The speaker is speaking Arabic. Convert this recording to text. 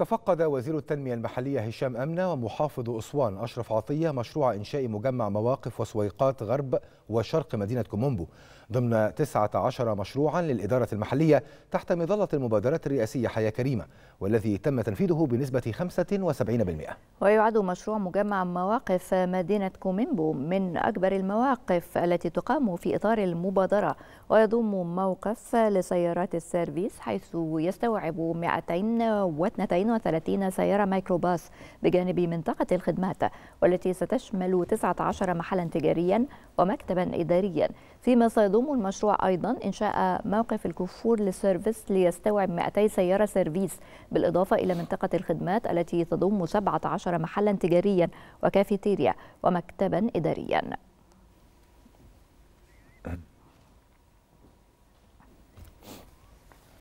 تفقد وزير التنمية المحلية هشام أمنة ومحافظ أسوان أشرف عطية مشروع إنشاء مجمع مواقف وسويقات غرب وشرق مدينة كومومبو ضمن 19 مشروعا للإدارة المحلية تحت مظلة المبادرات الرئاسية حياة كريمة والذي تم تنفيذه بنسبة 75% ويعد مشروع مجمع مواقف مدينة كوميمبو من أكبر المواقف التي تقام في إطار المبادرة ويضم موقف لسيارات السيرفيس حيث يستوعب 232 سيارة ميكروباص بجانب منطقة الخدمات والتي ستشمل 19 محلا تجاريا ومكتبا إداريا فيما سيضم المشروع أيضا إنشاء موقف الكفور للسيرفيس ليستوعب 200 سيارة سيرفيس بالإضافة إلى منطقة الخدمات التي تضم 17 محلا تجاريا وكافيتيريا ومكتبا إداريا